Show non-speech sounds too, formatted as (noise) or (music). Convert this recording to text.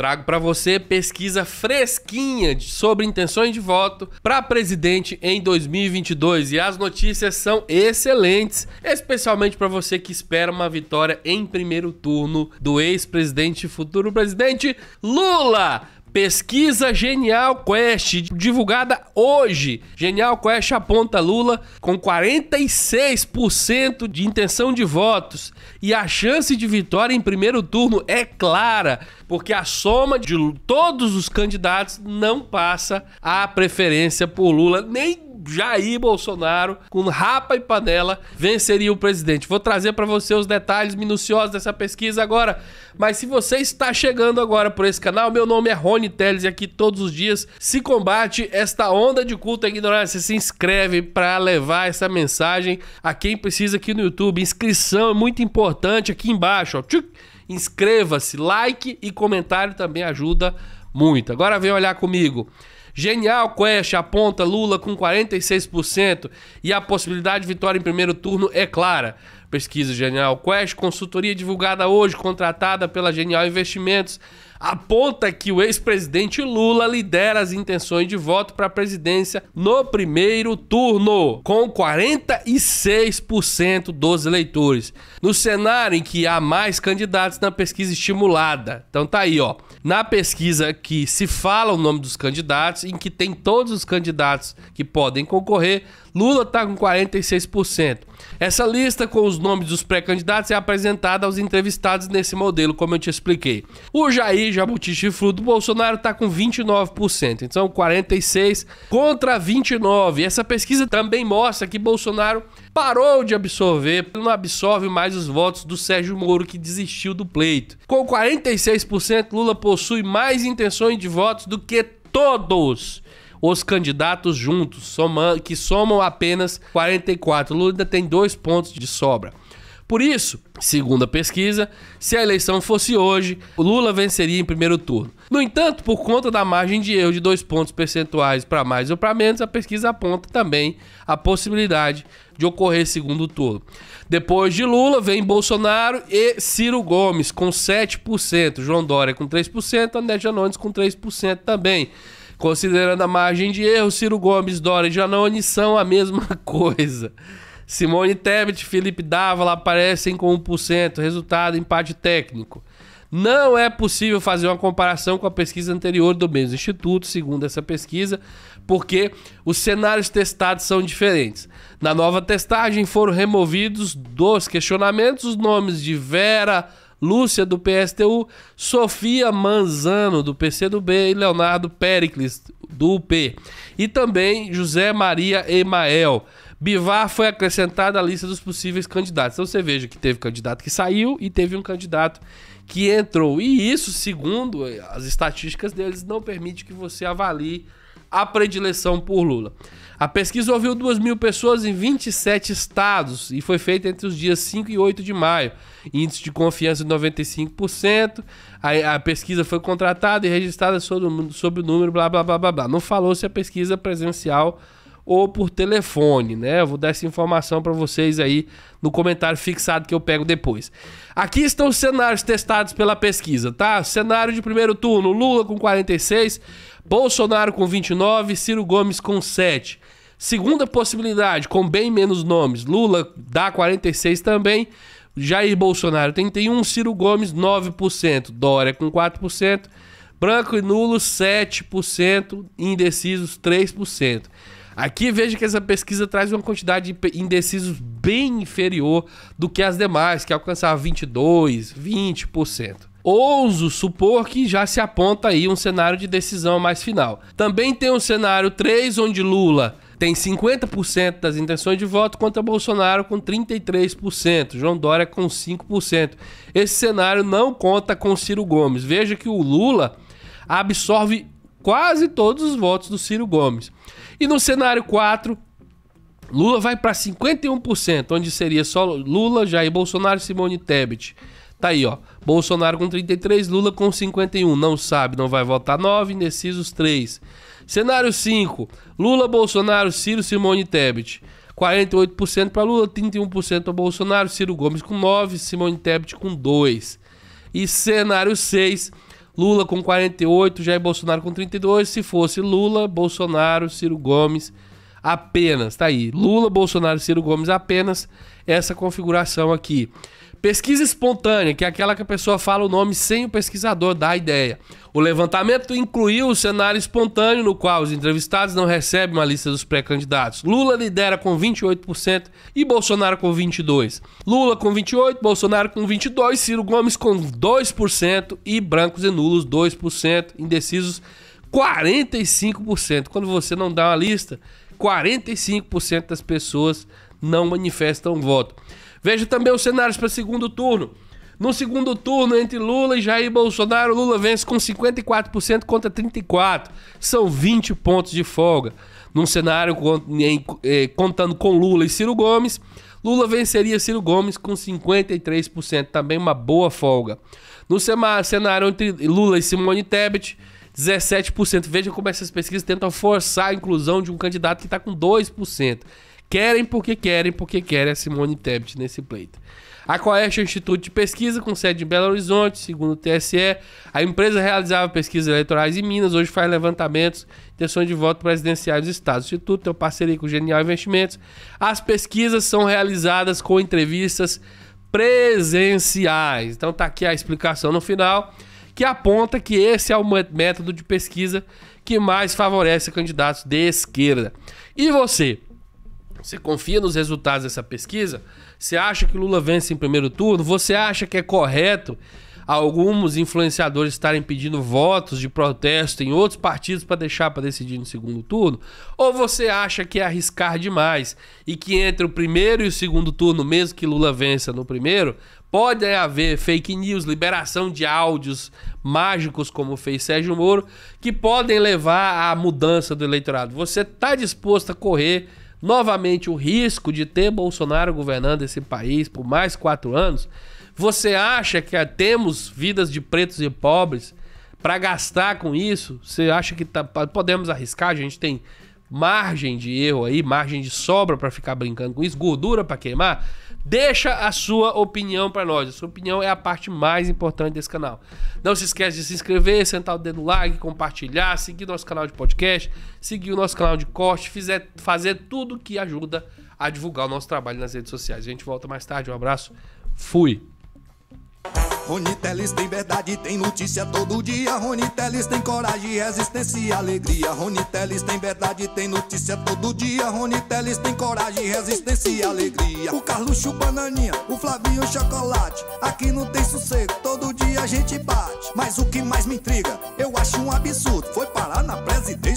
Trago para você pesquisa fresquinha sobre intenções de voto para presidente em 2022 e as notícias são excelentes, especialmente para você que espera uma vitória em primeiro turno do ex-presidente e futuro presidente Lula. Pesquisa Genial Quest, divulgada hoje. Genial Quest aponta Lula com 46% de intenção de votos. E a chance de vitória em primeiro turno é clara, porque a soma de todos os candidatos não passa a preferência por Lula. Nem Jair Bolsonaro, com rapa e panela, venceria o presidente. Vou trazer para você os detalhes minuciosos dessa pesquisa agora. Mas se você está chegando agora por esse canal, meu nome é Rony Teles e aqui todos os dias se combate esta onda de culto e ignorância. Se inscreve para levar essa mensagem a quem precisa aqui no YouTube. Inscrição é muito importante aqui embaixo. Inscreva-se, like e comentário também ajuda muito. Agora vem olhar comigo. Genial Quest aponta Lula com 46% e a possibilidade de vitória em primeiro turno é clara. Pesquisa Genial Quest, consultoria divulgada hoje, contratada pela Genial Investimentos aponta que o ex-presidente Lula lidera as intenções de voto para a presidência no primeiro turno, com 46% dos eleitores. No cenário em que há mais candidatos na pesquisa estimulada. Então tá aí, ó. Na pesquisa que se fala o nome dos candidatos, em que tem todos os candidatos que podem concorrer, Lula está com 46%. Essa lista com os nomes dos pré-candidatos é apresentada aos entrevistados nesse modelo, como eu te expliquei. O Jair aqui, jabuti chifrudo, Bolsonaro está com 29%. Então, 46 contra 29. Essa pesquisa também mostra que Bolsonaro parou de absorver, não absorve mais os votos do Sérgio Moro, que desistiu do pleito. Com 46%, Lula possui mais intenções de votos do que todos os candidatos juntos, que somam apenas 44. Lula ainda tem dois pontos de sobra. Por isso, segundo a pesquisa, se a eleição fosse hoje, Lula venceria em primeiro turno. No entanto, por conta da margem de erro de dois pontos percentuais para mais ou para menos, a pesquisa aponta também a possibilidade de ocorrer segundo turno. Depois de Lula, vem Bolsonaro e Ciro Gomes com 7%, João Dória com 3%, André Janones com 3% também. Considerando a margem de erro, Ciro Gomes, Dória e Janones são a mesma (laughs) coisa. Simone Tebet, Felipe Dávila aparecem com 1%, resultado empate técnico. Não é possível fazer uma comparação com a pesquisa anterior do mesmo instituto, segundo essa pesquisa, porque os cenários testados são diferentes. Na nova testagem foram removidos dos questionamentos os nomes de Vera Lúcia do PSTU, Sofia Manzano do PCdoB e Leonardo Pericles do UP, e também José Maria Emael Bivar foi acrescentado à lista dos possíveis candidatos. Então você veja que teve candidato que saiu e teve um candidato que entrou. E isso, segundo as estatísticas deles, não permite que você avalie a predileção por Lula. A pesquisa ouviu 2 mil pessoas em 27 estados e foi feita entre os dias 5 e 8 de maio. Índice de confiança de 95%. A, a pesquisa foi contratada e registrada sobre, o número, blá blá blá blá blá. Não falou se a pesquisa presencial ou por telefone, né? Eu vou dar essa informação para vocês aí no comentário fixado que eu pego depois. Aqui estão os cenários testados pela pesquisa, tá? Cenário de primeiro turno: Lula com 46, Bolsonaro com 29, Ciro Gomes com 7. Segunda possibilidade, com bem menos nomes, Lula dá 46 também, Jair Bolsonaro 31, Ciro Gomes 9%, Dória com 4%, branco e nulo 7%, indecisos 3%. Aqui veja que essa pesquisa traz uma quantidade de indecisos bem inferior do que as demais, que alcançava 22, 20%. Ouso supor que já se aponta aí um cenário de decisão mais final. Também tem um cenário 3, onde Lula tem 50% das intenções de voto contra Bolsonaro com 33%, João Dória com 5%. Esse cenário não conta com Ciro Gomes. Veja que o Lula absorve quase todos os votos do Ciro Gomes. E no cenário 4, Lula vai para 51%, onde seria só Lula, Jair Bolsonaro e Simone Tebet. Tá aí, ó. Bolsonaro com 33, Lula com 51. Não sabe, não vai votar 9, indecisos 3. Cenário 5, Lula, Bolsonaro, Ciro, Simone Tebet. 48% para Lula, 31% para Bolsonaro, Ciro Gomes com 9, Simone Tebet com 2. E cenário 6, Lula com 48, Jair Bolsonaro com 32. Se fosse Lula, Bolsonaro, Ciro Gomes, Apenas, tá aí. Lula, Bolsonaro e Ciro Gomes, apenas essa configuração aqui. Pesquisa espontânea, que é aquela que a pessoa fala o nome sem o pesquisador dar a ideia. O levantamento incluiu o cenário espontâneo, no qual os entrevistados não recebem uma lista dos pré-candidatos. Lula lidera com 28% e Bolsonaro com 22%. Lula com 28%, Bolsonaro com 22%, Ciro Gomes com 2% e brancos e nulos 2%, indecisos 45%. Quando você não dá uma lista, 45% das pessoas não manifestam voto. Veja também os cenários para segundo turno. No segundo turno, entre Lula e Jair Bolsonaro, Lula vence com 54% contra 34%. São 20 pontos de folga. Num cenário eh, contando com Lula e Ciro Gomes, Lula venceria Ciro Gomes com 53%, também uma boa folga. No cenário entre Lula e Simone Tebet, 17%. Veja como essas pesquisas tentam forçar a inclusão de um candidato que está com 2%. Querem porque querem, porque querem a é Simone Tebet nesse pleito. A Coeste é um instituto de pesquisa com sede em Belo Horizonte, segundo o TSE. A empresa realizava pesquisas eleitorais em Minas, hoje faz levantamentos, intenções de voto presidenciais dos estados. O instituto tem parceria com o Genial Investimentos. As pesquisas são realizadas com entrevistas presenciais. Então tá aqui a explicação no final que aponta que esse é o método de pesquisa que mais favorece candidatos de esquerda. E você? Você confia nos resultados dessa pesquisa? Você acha que Lula vence em primeiro turno? Você acha que é correto alguns influenciadores estarem pedindo votos de protesto em outros partidos para deixar para decidir no segundo turno? Ou você acha que é arriscar demais e que entre o primeiro e o segundo turno, mesmo que Lula vença no primeiro, Pode haver fake news, liberação de áudios mágicos, como fez Sérgio Moro, que podem levar à mudança do eleitorado. Você está disposto a correr novamente o risco de ter Bolsonaro governando esse país por mais quatro anos? Você acha que temos vidas de pretos e pobres para gastar com isso? Você acha que tá, podemos arriscar? A gente tem margem de erro aí, margem de sobra para ficar brincando com isso, gordura para queimar? Deixa a sua opinião para nós. A sua opinião é a parte mais importante desse canal. Não se esquece de se inscrever, sentar o dedo no like, compartilhar, seguir nosso canal de podcast, seguir o nosso canal de corte, fizer, fazer tudo que ajuda a divulgar o nosso trabalho nas redes sociais. A gente volta mais tarde. Um abraço. Fui. Rony Teles tem verdade, tem notícia todo dia. Rony Teles tem coragem, resistência e alegria. Rony Teles tem verdade, tem notícia todo dia. Rony Teles tem coragem, resistência e alegria. O Carluxo Bananinha, o Flavinho Chocolate. Aqui não tem sossego, todo dia a gente bate. Mas o que mais me intriga, eu acho um absurdo, foi parar na presidência.